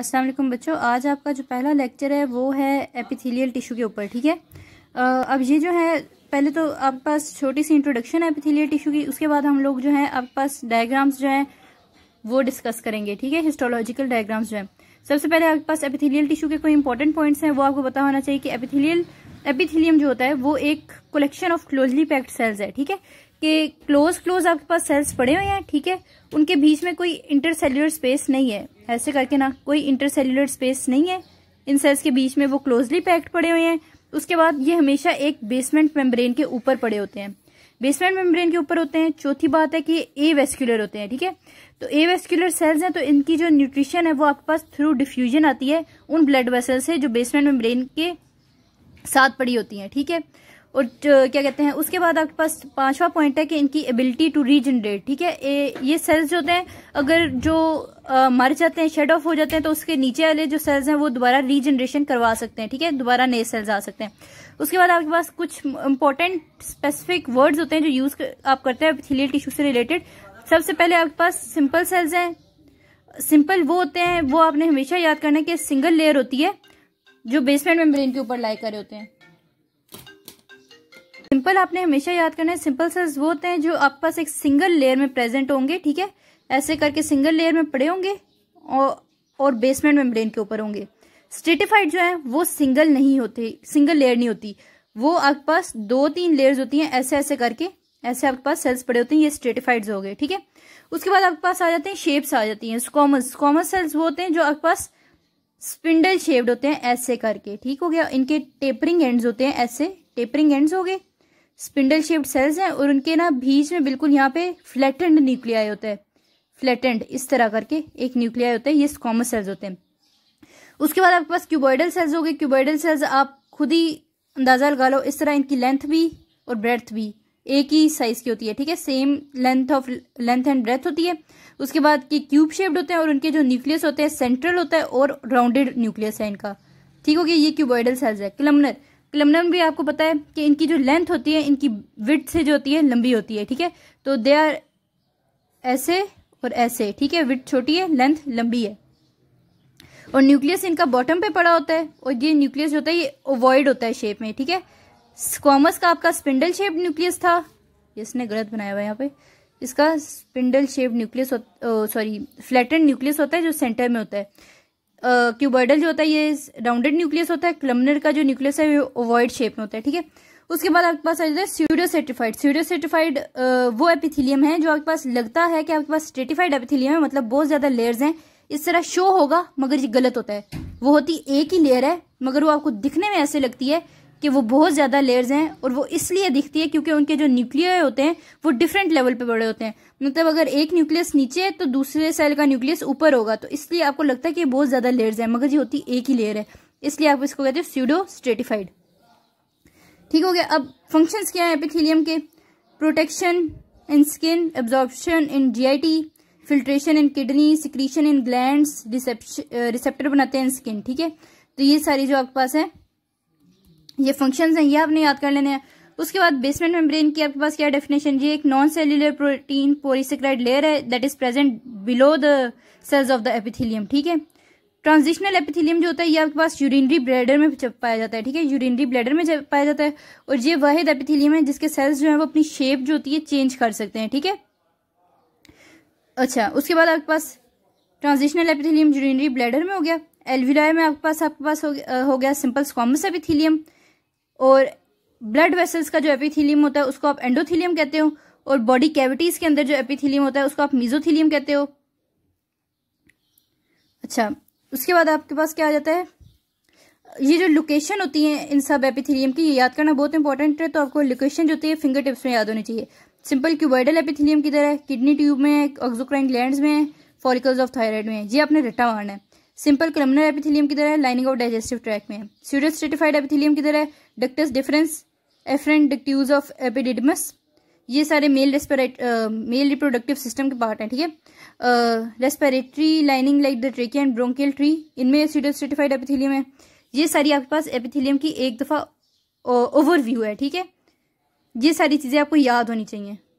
अस्सलाम वालेकुम बच्चों आज आपका जो पहला लेक्चर है वो है एपिथेलियल टिश्यू के ऊपर ठीक है अब ये जो है पहले तो आपके पास छोटी सी इंट्रोडक्शन है एपिथेलियल टिश्यू की उसके बाद हम लोग जो है आपके पास डायग्राम्स जो हैं वो डिस्कस करेंगे ठीक है हिस्टोलॉजिकल डायग्राम्स जो है सबसे पहले आपके पास एपिथेलियल टिश्यू के कोई इंपॉर्टेंट पॉइंट्स हैं वो आपको पता होना चाहिए कि एपिथेलियल एपिथेलियम जो होता है वो एक collection of closely packed cells है ठीक है कि क्लोज क्लोज आपके पास सेल्स पड़े हुए हैं ठीक है उनके बीच में कोई इंटरसेल्युलर स्पेस नहीं है ऐसे करके ना कोई इंटरसेल्युलर स्पेस नहीं है इन सेल्स के बीच में वो क्लोजली पैक्ड पड़े हुए हैं उसके बाद ये हमेशा एक बेसमेंट मेम्ब्रेन के ऊपर पड़े होते हैं बेसमेंट मेम्ब्रेन के ऊपर होते हैं चौथी बात है कि ए वेस्क्यूलर होते हैं ठीक है तो ए वेस्क्यूलर सेल्स हैं तो इनकी जो न्यूट्रिशन है वो आपके पास थ्रू डिफ्यूजन आती है उन ब्लड वेसल से जो बेसमेंट मेम्ब्रेन के साथ पड़ी होती हैं ठीक है और क्या कहते हैं उसके बाद आपके पास पांचवा पॉइंट है कि इनकी एबिलिटी टू रीजनरेट ठीक है ये सेल्स जो होते हैं अगर जो आ, मर जाते हैं शेड ऑफ हो जाते हैं तो उसके नीचे वाले जो सेल्स हैं वो दोबारा रीजनरेशन करवा सकते हैं ठीक है दोबारा नए सेल्स आ सकते हैं उसके बाद आपके पास कुछ इंपॉर्टेंट स्पेसिफिक वर्ड्स होते हैं जो यूज कर, आप करते हैं थीलियल टिश्यू से रिलेटेड सबसे पहले आपके पास सिंपल सेल्स हैं सिंपल वो होते हैं वो आपने हमेशा याद करना है कि सिंगल लेयर होती है जो बेसमेंट मेम्ब्रेन के ऊपर लाई करे होते हैं सिंपल आपने हमेशा याद करना है सिंपल सेल्स वो होते हैं जो आपके पास एक सिंगल लेयर में प्रेजेंट होंगे ठीक है ऐसे करके सिंगल लेयर में पड़े होंगे और और बेसमेंट मेम्ब्रेन के ऊपर होंगे स्ट्रेटिफाइड जो है वो सिंगल नहीं होते सिंगल लेयर नहीं होती वो आपके पास दो तीन लेयर्स होती हैं ऐसे ऐसे करके ऐसे आपके पास सेल्स पड़े होते हैं ये स्ट्रेटिफाइड हो गए ठीक है उसके बाद आपके पास आ जाते हैं शेप्स आ जाती हैं स्कॉमस स्कॉमस सेल्स वो होते हैं जो आपके पास स्पिंडल शेप्ड होते हैं ऐसे करके ठीक हो गया इनके टेपरिंग एंड होते हैं ऐसे टेपरिंग एंड हो गए स्पिंडल शेप्ड सेल्स हैं और उनके ना बीच में बिल्कुल यहाँ पे फ्लैटेंड न्यूक्लियाई होता है फ्लैटेंड इस तरह करके एक न्यूक्लियाई होता है ये स्कॉमस सेल्स होते हैं उसके बाद आपके पास क्यूबॉइडल सेल्स हो गए क्यूबॉइडल सेल्स आप खुद ही अंदाजा लगा लो इस तरह इनकी लेंथ भी और ब्रेथ भी एक ही साइज की होती है ठीक है same length of length and breadth होती है उसके बाद कि क्यूब शेप्ड होते हैं और उनके जो न्यूक्लियस होते हैं सेंट्रल होता है और राउंडेड न्यूक्लियस है इनका ठीक हो गया ये क्यूबॉइडल सेल्स है क्लमनर क्लमनम भी आपको पता है कि इनकी जो लेंथ होती है इनकी विथ से जो होती है लंबी होती है ठीक है तो दे आर ऐसे और ऐसे ठीक है विथ छोटी है लेंथ लंबी है और न्यूक्लियस इनका बॉटम पे पड़ा होता है और ये न्यूक्लियस जो होता है ये ओवॉइड होता है शेप में ठीक है स्कॉमस का आपका स्पिंडल शेप न्यूक्लियस था इसने गलत बनाया हुआ यहाँ पे इसका spindle shape nucleus sorry flattened nucleus होता है जो सेंटर में होता है क्यूबर्डल जो होता है ये राउंडेड न्यूक्लियस होता है क्लमनर का जो न्यूक्लियस है वो ओवॉइड शेप में होता है ठीक है उसके बाद आपके पास आ जाता है स्यूडोसेटिफाइड स्यूडोसेटिफाइड वो एपिथिलियम है जो आपके पास लगता है कि आपके पास स्टेटिफाइड एपिथिलियम है मतलब बहुत ज्यादा लेयर्स हैं इस तरह शो होगा मगर ये गलत होता है वो होती एक ही लेयर है मगर वो आपको दिखने में ऐसे लगती है कि वो बहुत ज़्यादा लेयर्स हैं और वो इसलिए दिखती है क्योंकि उनके जो न्यूक्लियर होते हैं वो डिफरेंट लेवल पे बड़े होते हैं मतलब अगर एक न्यूक्लियस नीचे है तो दूसरे सेल का न्यूक्लियस ऊपर होगा तो इसलिए आपको लगता है कि बहुत ज़्यादा लेयर्स हैं मगर ये होती एक ही लेयर है इसलिए आप इसको कहते हैं स्यूडो स्ट्रेटिफाइड ठीक हो गया अब फंक्शंस क्या है एपिथीलियम के protection in skin absorption in G filtration in kidney secretion in gland receptor बनाते हैं इन स्किन ठीक है तो ये सारी जो आपके पास है ये फंक्शन हैं ये आपने याद कर लेने हैं उसके बाद बेसमेंट मेम्ब्रेन की आपके पास क्या डेफिनेशन ये एक non cellular protein polysaccharide layer है that is present below the cells of the epithelium ठीक है ट्रांजिशनल एपिथीलियम जो होता है ये आपके पास यूरिनरी ब्लैडर में पाया जाता है ठीक है यूरिनरी ब्लैडर में पाया जाता है और ये वाहिद एपिथीलियम है जिसके सेल्स जो है वो अपनी शेप जो होती है चेंज कर सकते हैं ठीक है अच्छा उसके बाद आपके पास ट्रांजिशनल एपिथीलियम यूरिनरी ब्लैडर में हो गया एलविराय में आपके पास आपके पास हो गया, हो गया सिंपल स्कॉमस एपिथीलियम और ब्लड वेसल्स का जो एपिथीलियम होता है उसको आप एंडोथीलियम कहते हो और बॉडी कैविटीज के अंदर जो एपिथीलियम होता है उसको आप मीजोथीलियम कहते हो अच्छा उसके बाद आपके पास क्या आ जाता है ये जो लोकेशन होती है इन सब एपिथीलियम की ये याद करना बहुत इंपॉर्टेंट है तो आपको लोकेशन जो होती है फिंगर टिप्स में याद होनी चाहिए सिंपल क्यूबाइडल एपिथीलियम किधर है किडनी ट्यूब में है ऑक्सोक्राइन ग्लैंड में है फॉलिकल्स ऑफ थायराइड में है ये आपने रट्टा मारना है सिंपल क्रमिनल एपिथिलियम किधर है लाइनिंग ऑफ डाइजेस्टिव ट्रैक में है स्यूडो स्ट्रेटिफाइड एपिथेलियम किधर है ductus deferens efferent ductules of epididymis ये सारे male respirate male reproductive system के पार्ट हैं ठीक है respiratory lining like the trachea and bronchial tree इनमें स्यूडोस्ट्रेटिफाइड एपिथिलियम है ये सारी आपके पास एपिथिलियम की एक दफ़ा ओवरव्यू है ठीक है ये सारी चीज़ें आपको याद होनी चाहिए